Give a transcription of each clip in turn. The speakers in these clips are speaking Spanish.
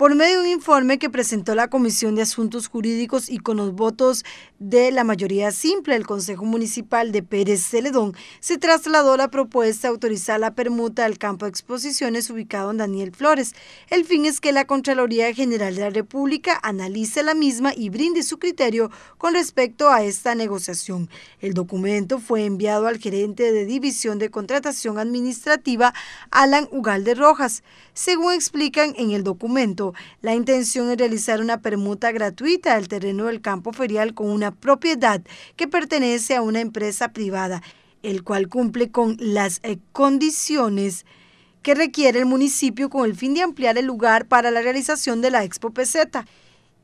por medio de un informe que presentó la Comisión de Asuntos Jurídicos y con los votos de la mayoría simple el Consejo Municipal de Pérez Celedón, se trasladó la propuesta de autorizar la permuta al campo de exposiciones ubicado en Daniel Flores. El fin es que la Contraloría General de la República analice la misma y brinde su criterio con respecto a esta negociación. El documento fue enviado al gerente de División de Contratación Administrativa, Alan Ugalde Rojas. Según explican en el documento, la intención es realizar una permuta gratuita del terreno del campo ferial con una propiedad que pertenece a una empresa privada, el cual cumple con las eh, condiciones que requiere el municipio con el fin de ampliar el lugar para la realización de la Expo PZ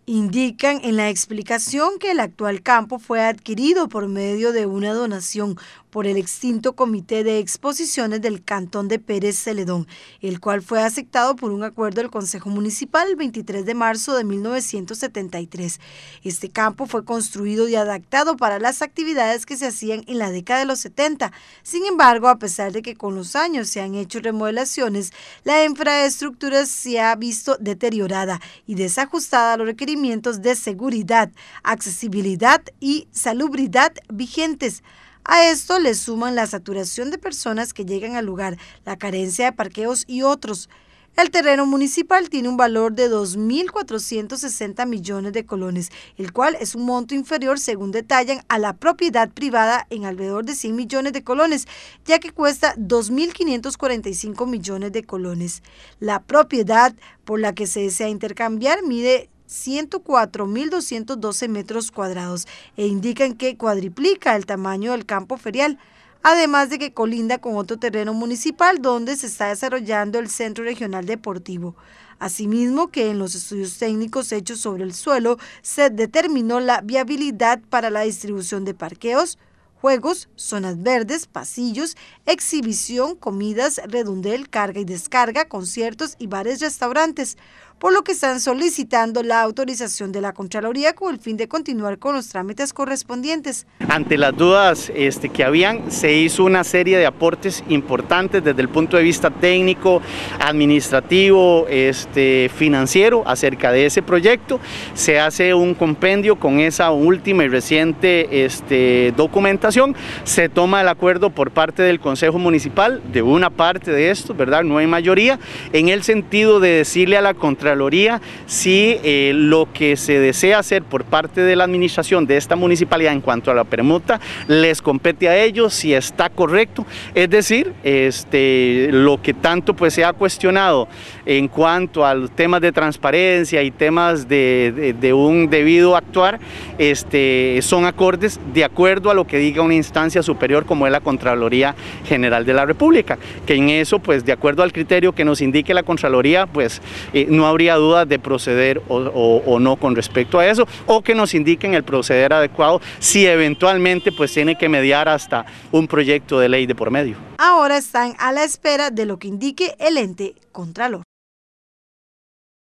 indican en la explicación que el actual campo fue adquirido por medio de una donación por el extinto Comité de Exposiciones del Cantón de Pérez Celedón, el cual fue aceptado por un acuerdo del Consejo Municipal el 23 de marzo de 1973. Este campo fue construido y adaptado para las actividades que se hacían en la década de los 70. Sin embargo, a pesar de que con los años se han hecho remodelaciones, la infraestructura se ha visto deteriorada y desajustada a los requerimientos de seguridad, accesibilidad y salubridad vigentes. A esto le suman la saturación de personas que llegan al lugar, la carencia de parqueos y otros. El terreno municipal tiene un valor de 2.460 millones de colones, el cual es un monto inferior, según detallan, a la propiedad privada en alrededor de 100 millones de colones, ya que cuesta 2.545 millones de colones. La propiedad por la que se desea intercambiar mide 104.212 metros cuadrados e indican que cuadriplica el tamaño del campo ferial, además de que colinda con otro terreno municipal donde se está desarrollando el Centro Regional Deportivo. Asimismo, que en los estudios técnicos hechos sobre el suelo se determinó la viabilidad para la distribución de parqueos, juegos, zonas verdes, pasillos, exhibición, comidas, redondel, carga y descarga, conciertos y bares restaurantes, por lo que están solicitando la autorización de la Contraloría con el fin de continuar con los trámites correspondientes. Ante las dudas este, que habían, se hizo una serie de aportes importantes desde el punto de vista técnico, administrativo, este, financiero acerca de ese proyecto. Se hace un compendio con esa última y reciente este, documentación. Se toma el acuerdo por parte del Consejo Municipal de una parte de esto, ¿verdad? No hay mayoría, en el sentido de decirle a la Contraloría Contraloría si eh, lo que se desea hacer por parte de la administración de esta municipalidad en cuanto a la permuta les compete a ellos si está correcto. Es decir, este, lo que tanto pues, se ha cuestionado en cuanto a los temas de transparencia y temas de, un debido actuar este, son acordes de acuerdo a lo que diga una instancia superior como es la Contraloría General de la República, que en eso, pues de acuerdo al criterio que nos indique la Contraloría, pues eh, no habrá habría dudas de proceder o, no con respecto a eso, o que nos indiquen el proceder adecuado si eventualmente pues tiene que mediar hasta un proyecto de ley de por medio. Ahora están a la espera de lo que indique el ente contralor.